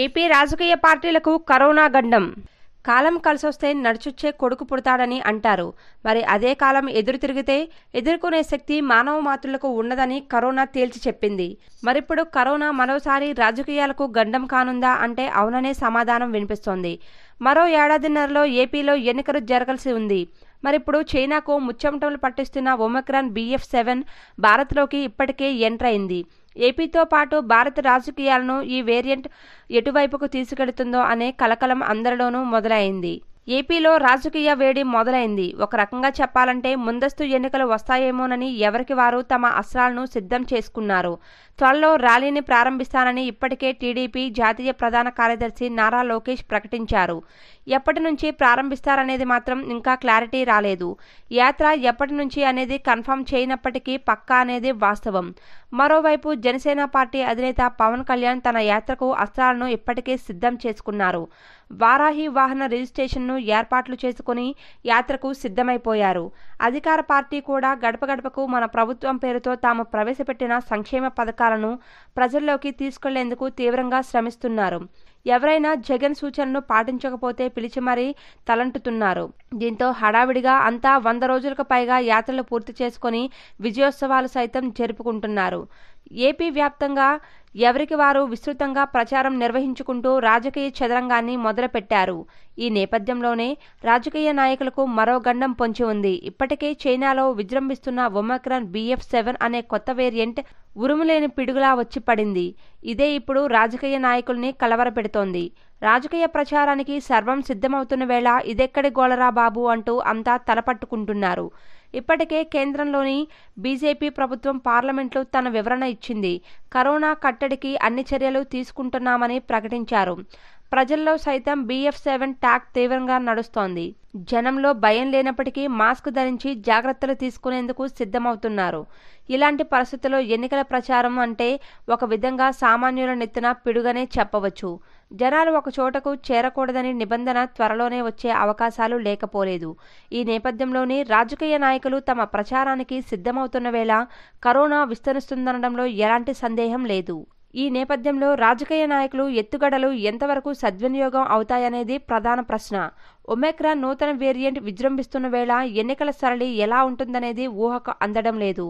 AP రాజకీయ పార్టీలకు corona గండం కాలం కలిసొస్తే నడుచుచ్చే కొడుకు పుడతాడని అంటారు మరి అదే కాలం ఎదురు తిరిగితే ఎదుర్కొనే శక్తి మానవ మాతృలకు ఉన్నదని కరోనా తేల్చి చెప్పింది మరిప్పుడు కరోనా మరోసారి రాజకీయాలకు గండం కానుందా అంటే అవుననే సమాధానం వినిపిస్తోంది మరో ఏడాదిన్నరలో ఏపీలో ఎన్నికలు జరగాల్సి ఉంది మరిప్పుడు చైనాకు ముచ్చెమటలు పట్టిస్తున్న ఒమక్రాన్ బీఎఫ్ సెవెన్ భారత్లోకి ఇప్పటికే ఎంటర్ అయింది ఏపీతో పాటు భారత రాజకీయాలను ఈ వేరియంట్ ఎటువైపుకు తీసుకెడుతుందో అనే కలకలం అందరిలోనూ మొదలైంది ఏపీలో రాజకీయ వేడి మొదలైంది ఒక రకంగా చెప్పాలంటే ముందస్తు ఎన్నికలు వస్తాయేమోనని ఎవరికి వారు తమ అస్త్రాలను సిద్ధం చేసుకున్నారు త్వరలో ర్యాలీని ప్రారంభిస్తానని ఇప్పటికే టీడీపీ జాతీయ ప్రధాన కార్యదర్శి నారా లోకేష్ ప్రకటించారు ఎప్పటి నుంచి ప్రారంభిస్తారనేది మాత్రం ఇంకా క్లారిటీ రాలేదు యాత్ర ఎప్పటి నుంచి అనేది కన్ఫర్మ్ చేయనప్పటికీ పక్కా అనేది వాస్తవం మరోవైపు జనసేన పార్టీ అధినేత పవన్ కళ్యాణ్ తన యాత్రకు అస్త్రాలను ఇప్పటికే సిద్ధం చేసుకున్నారు వారాహి వాహన రిజిస్ట్రేషన్ను ఏర్పాట్లు చేసుకుని యాత్రకు సిద్ధమైపోయారు అధికార పార్టీ కూడా గడప గడపకు మన ప్రభుత్వం పేరుతో తాము ప్రవేశపెట్టిన సంక్షేమ పథకాలను ప్రజల్లోకి తీసుకెళ్లేందుకు తీవ్రంగా శ్రమిస్తున్నారు ఎవరైనా జగన్ సూచనను పాటించకపోతే పిలిచి మరీ తలంటుతున్నారు దీంతో హడావిడిగా అంతా వంద రోజులకు పైగా యాత్రలు పూర్తి చేసుకుని విజయోత్సవాలు సైతం జరుపుకుంటున్నారు ఏపీ వ్యాప్తంగా ఎవరికి వారు విస్తృతంగా ప్రచారం నిర్వహించుకుంటూ రాజకీయ చదరంగాన్ని మొదలుపెట్టారు ఈ నేపథ్యంలోనే రాజకీయ నాయకులకు మరో గండం పొంచి ఉంది ఇప్పటికే చైనాలో విజృంభిస్తున్న ఒమక్రాన్ బీఎఫ్ సెవెన్ అనే కొత్త వేరియంట్ ఉరుములేని పిడుగులా వచ్చి పడింది ఇదే ఇప్పుడు రాజకీయ నాయకుల్ని కలవరపెడుతోంది రాజకీయ ప్రచారానికి సర్వం సిద్ధమవుతున్న వేళ ఇదెక్కడి గోలరా బాబు అంటూ అంతా తలపట్టుకుంటున్నారు ఇప్పటికే కేంద్రంలోని బీజేపీ ప్రభుత్వం పార్లమెంట్లో తన వివరణ ఇచ్చింది కరోనా కట్టడికి అన్ని చర్యలు తీసుకుంటున్నామని ప్రకటించారు ప్రజల్లో సైతం బీఎఫ్ సెవెన్ టాక్ తీవ్రంగా నడుస్తోంది జనంలో భయం లేనప్పటికీ మాస్క్ ధరించి జాగ్రత్తలు తీసుకునేందుకు సిద్ధమవుతున్నారు ఇలాంటి పరిస్థితుల్లో ఎన్నికల ప్రచారం అంటే ఒక విధంగా సామాన్యుల నెత్తిన పిడుగనే చెప్పవచ్చు జనాలు ఒక చోటకు చేరకూడదని నిబంధన త్వరలోనే వచ్చే అవకాశాలు లేకపోలేదు ఈ నేపథ్యంలోనే రాజకీయ నాయకులు తమ ప్రచారానికి సిద్ధమవుతున్న వేళ కరోనా విస్తరిస్తుందనడంలో ఎలాంటి సందేహం లేదు ఈ నేపథ్యంలో రాజకీయ నాయకులు ఎత్తుగడలు ఎంతవరకు సద్వినియోగం అవుతాయనేది ప్రధాన ప్రశ్న ఒమేక్రాన్ నూతన వేరియంట్ విజృంభిస్తున్న వేళ ఎన్నికల సరళి ఎలా ఉంటుందనేది ఊహకు అందడం లేదు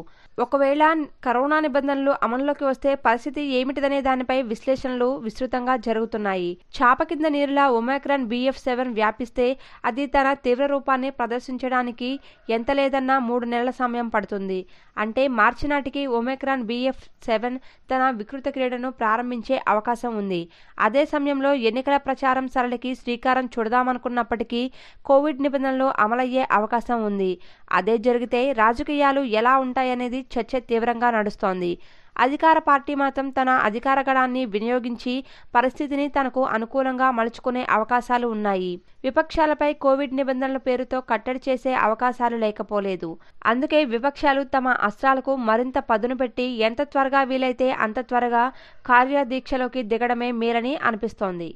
ఒకవేళ కరోనా నిబంధనలు అమలులోకి వస్తే పరిస్థితి ఏమిటిదనే దానిపై విశ్లేషణలు విస్తృతంగా జరుగుతున్నాయి చాప కింద నీరులా ఒమేక్రాన్ బీఎఫ్ సెవెన్ వ్యాపిస్తే అది తన తీవ్ర రూపాన్ని ప్రదర్శించడానికి ఎంత లేదన్నా మూడు నెలల సమయం పడుతుంది అంటే మార్చి నాటికి ఒమేక్రాన్ బీఎఫ్ సెవెన్ తన వికృత క్రీడను ప్రారంభించే అవకాశం ఉంది అదే సమయంలో ఎన్నికల ప్రచారం సరళికి శ్రీకారం చూడదామనుకున్నప్పటికీ అయినప్పటికీ కోవిడ్ నిబంధనలు అమలయ్యే అవకాశం ఉంది అదే జరిగితే రాజకీయాలు ఎలా ఉంటాయనేది చర్చ తీవ్రంగా నడుస్తోంది అధికార పార్టీ మాత్రం తన అధికార గణాన్ని వినియోగించి పరిస్థితిని తనకు అనుకూలంగా మలుచుకునే అవకాశాలు ఉన్నాయి విపక్షాలపై కోవిడ్ నిబంధనల పేరుతో కట్టడి చేసే అవకాశాలు లేకపోలేదు అందుకే విపక్షాలు తమ అస్త్రాలకు మరింత పదును పెట్టి ఎంత త్వరగా వీలైతే అంత త్వరగా కార్యదీక్షలోకి దిగడమే మేలని అనిపిస్తోంది